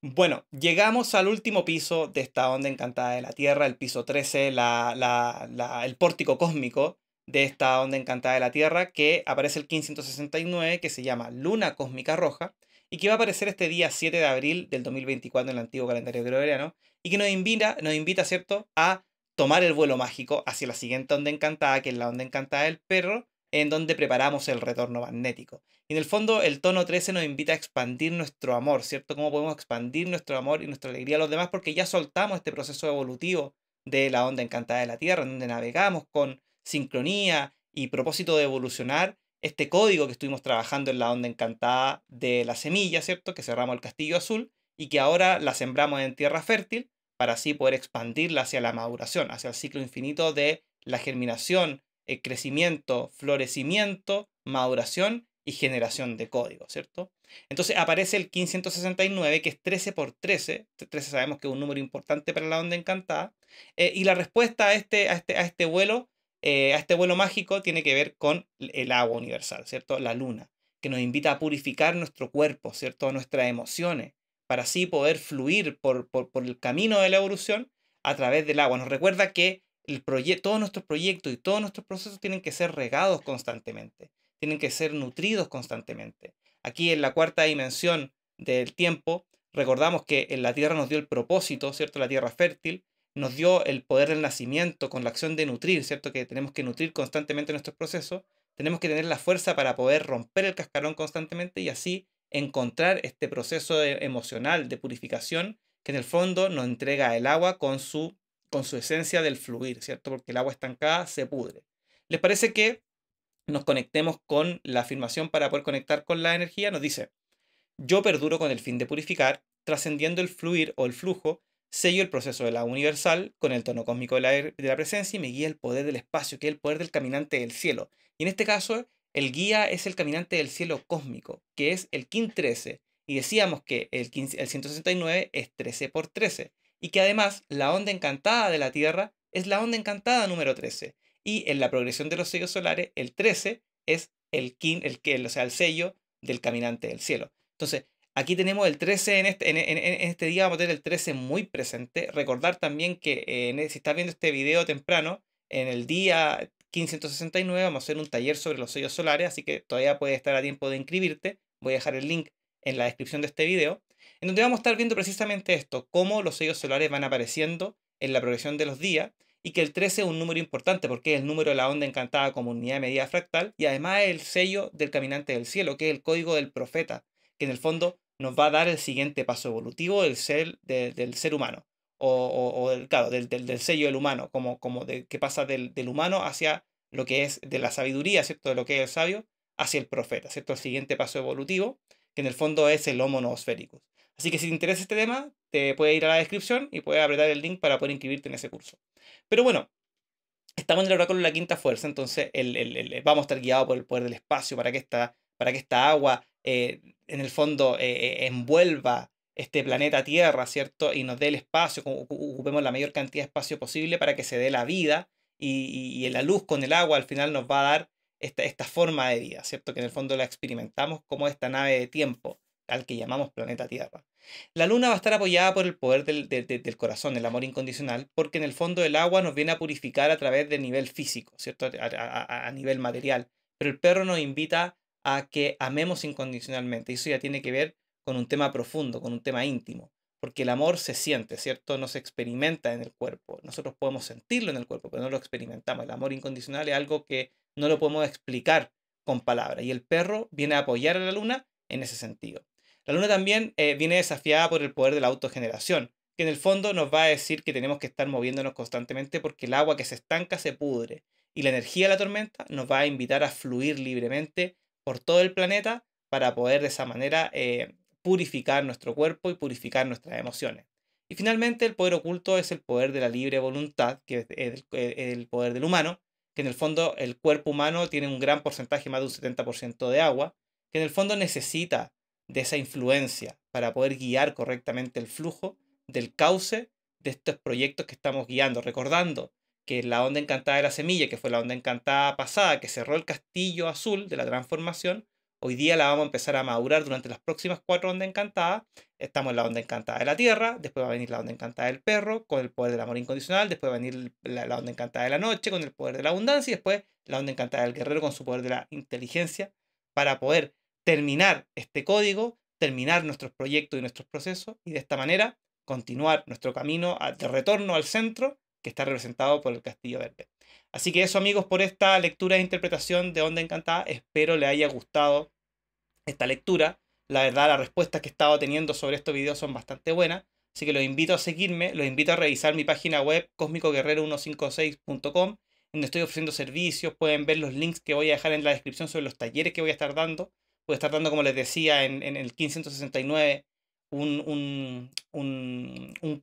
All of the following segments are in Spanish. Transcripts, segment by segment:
Bueno, llegamos al último piso de esta onda encantada de la Tierra, el piso 13, el pórtico cósmico de esta onda encantada de la Tierra, que aparece el 1569, que se llama Luna Cósmica Roja, y que va a aparecer este día 7 de abril del 2024 en el antiguo calendario gregoriano, y que nos invita, nos invita, ¿cierto?, a tomar el vuelo mágico hacia la siguiente onda encantada, que es la onda encantada del perro, en donde preparamos el retorno magnético. Y en el fondo, el tono 13 nos invita a expandir nuestro amor, ¿cierto? Cómo podemos expandir nuestro amor y nuestra alegría a los demás, porque ya soltamos este proceso evolutivo de la onda encantada de la Tierra, en donde navegamos con sincronía y propósito de evolucionar este código que estuvimos trabajando en la onda encantada de la semilla, ¿cierto? Que cerramos el castillo azul y que ahora la sembramos en tierra fértil para así poder expandirla hacia la maduración, hacia el ciclo infinito de la germinación, eh, crecimiento, florecimiento, maduración y generación de código, ¿cierto? Entonces aparece el 1569, que es 13 por 13, 13 sabemos que es un número importante para la onda encantada, eh, y la respuesta a este, a este, este vuelo, eh, a este vuelo mágico, tiene que ver con el agua universal, ¿cierto? La luna, que nos invita a purificar nuestro cuerpo, ¿cierto? Nuestras emociones, para así poder fluir por el camino de la evolución a través del agua. Nos recuerda que el todos nuestros proyectos y todos nuestros procesos tienen que ser regados constantemente, tienen que ser nutridos constantemente. Aquí en la cuarta dimensión del tiempo, recordamos que la Tierra nos dio el propósito, ¿cierto? La Tierra fértil nos dio el poder del nacimiento con la acción de nutrir, ¿cierto? Que tenemos que nutrir constantemente nuestros procesos, tenemos que tener la fuerza para poder romper el cascarón constantemente y así encontrar este proceso emocional de purificación que en el fondo nos entrega el agua con su con su esencia del fluir, ¿cierto? Porque el agua estancada se pudre. ¿Les parece que nos conectemos con la afirmación para poder conectar con la energía? Nos dice, yo perduro con el fin de purificar, trascendiendo el fluir o el flujo, sello el proceso de la universal con el tono cósmico de la, er, presencia y me guía el poder del espacio, que es el poder del caminante del cielo. Y en este caso, el guía es el caminante del cielo cósmico, que es el KIN 13. Y decíamos que el, el 169 es 13 por 13 y que además la onda encantada de la Tierra es la onda encantada número 13. Y en la progresión de los sellos solares, el 13 es el, king el, o sea, el sello del caminante del cielo. Entonces, aquí tenemos el 13 este, en este, día, vamos a tener el 13 muy presente. Recordar también que eh, e, si estás viendo este video temprano, en el día 1569 vamos a hacer un taller sobre los sellos solares, así que todavía puedes estar a tiempo de inscribirte. Voy a dejar el link en la descripción de este video en donde vamos a estar viendo precisamente esto, cómo los sellos solares van apareciendo en la progresión de los días, y que el 13 es un número importante porque es el número de la onda encantada como unidad de medida fractal, y además es el sello del caminante del cielo, que es el código del profeta, que en el fondo nos va a dar el siguiente paso evolutivo del ser, del ser humano, o, del, claro, del, sello del humano, como, como que pasa del, humano hacia lo que es de la sabiduría, ¿cierto? De lo que es el sabio, hacia el profeta, ¿cierto? El siguiente paso evolutivo, que en el fondo es el homo noosféricus. Así que si te interesa este tema, te puede ir a la descripción y puedes apretar el link para poder inscribirte en ese curso. Pero bueno, estamos en el oráculo de la quinta fuerza, entonces el, eh, vamos a estar guiados por el poder del espacio para que esta, para que esta agua, eh, en el fondo, eh, envuelva este planeta Tierra, ¿cierto? Y nos dé el espacio, ocupemos la mayor cantidad de espacio posible para que se dé la vida y, la luz con el agua al final nos va a dar esta, esta forma de vida, ¿cierto? Que en el fondo la experimentamos como esta nave de tiempo al que llamamos planeta Tierra. La luna va a estar apoyada por el poder del, del, corazón, el amor incondicional, porque en el fondo el agua nos viene a purificar a través del nivel físico, ¿cierto? A, a nivel material. Pero el perro nos invita a que amemos incondicionalmente. Y eso ya tiene que ver con un tema profundo, con un tema íntimo, porque el amor se siente, ¿cierto? No se experimenta en el cuerpo. Nosotros podemos sentirlo en el cuerpo, pero no lo experimentamos. El amor incondicional es algo que no lo podemos explicar con palabras. Y el perro viene a apoyar a la luna en ese sentido. La luna también eh, viene desafiada por el poder de la autogeneración, que en el fondo nos va a decir que tenemos que estar moviéndonos constantemente porque el agua que se estanca se pudre y la energía de la tormenta nos va a invitar a fluir libremente por todo el planeta para poder de esa manera eh, purificar nuestro cuerpo y purificar nuestras emociones. Y finalmente el poder oculto es el poder de la libre voluntad, que es eh, el, el poder del humano, que en el fondo el cuerpo humano tiene un gran porcentaje, más de un 70% de agua, que en el fondo necesita de esa influencia para poder guiar correctamente el flujo del cauce de estos proyectos que estamos guiando. Recordando que la onda encantada de la semilla, que fue la onda encantada pasada, que cerró el castillo azul de la transformación, hoy día la vamos a empezar a madurar durante las próximas cuatro ondas encantadas. Estamos en la onda encantada de la tierra, después va a venir la onda encantada del perro, con el poder del amor incondicional, después va a venir la, la onda encantada de la noche, con el poder de la abundancia, y después la onda encantada del guerrero, con su poder de la inteligencia, para poder terminar este código, terminar nuestros proyectos y nuestros procesos y de esta manera continuar nuestro camino de retorno al centro que está representado por el Castillo Verde. Así que eso amigos por esta lectura e interpretación de Onda Encantada. Espero les haya gustado esta lectura. La verdad las respuestas que he estado teniendo sobre estos videos son bastante buenas. Así que los invito a seguirme, los invito a revisar mi página web cósmicoguerrero156.com donde estoy ofreciendo servicios. Pueden ver los links que voy a dejar en la descripción sobre los talleres que voy a estar dando. Voy a estar dando, como les decía, en, el 1569 un,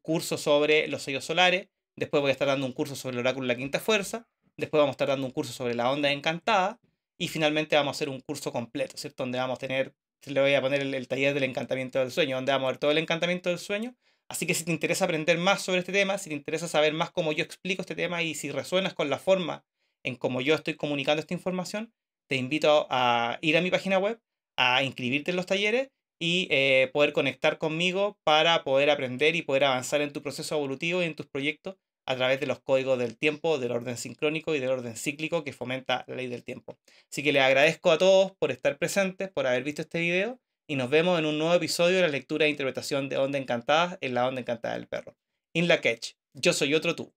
curso sobre los sellos solares, después voy a estar dando un curso sobre el oráculo de la quinta fuerza, después vamos a estar dando un curso sobre la onda encantada y finalmente vamos a hacer un curso completo, ¿cierto? Donde vamos a tener, le voy a poner el, el taller del encantamiento del sueño, donde vamos a ver todo el encantamiento del sueño Así que si te interesa aprender más sobre este tema, si te interesa saber más cómo yo explico este tema y si resuenas con la forma en cómo yo estoy comunicando esta información, te invito a ir a mi página web a inscribirte en los talleres y eh, poder conectar conmigo para poder aprender y poder avanzar en tu proceso evolutivo y en tus proyectos a través de los códigos del tiempo, del orden sincrónico y del orden cíclico que fomenta la ley del tiempo. Así que les agradezco a todos por estar presentes, por haber visto este video y nos vemos en un nuevo episodio de la lectura e interpretación de Onda Encantada en la Onda Encantada del Perro. In la Catch, yo soy otro tú.